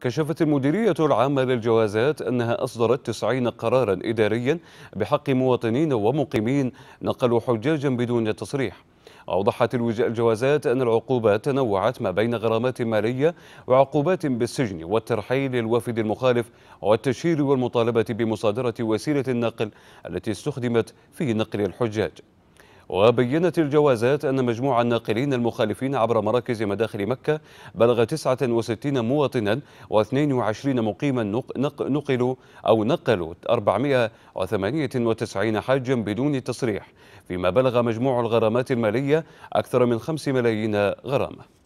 كشفت المديرية العامة للجوازات أنها أصدرت 90 قرارا إداريا بحق مواطنين ومقيمين نقلوا حجاجا بدون تصريح أوضحت الجوازات أن العقوبات تنوعت ما بين غرامات مالية وعقوبات بالسجن والترحيل للوافد المخالف والتشهير والمطالبة بمصادرة وسيلة النقل التي استخدمت في نقل الحجاج وبينت الجوازات أن مجموع الناقلين المخالفين عبر مراكز مداخل مكة بلغ 69 مواطنا و22 مقيما نقلوا أو نقلوا 498 حاجا بدون تصريح فيما بلغ مجموع الغرامات المالية أكثر من 5 ملايين غرامة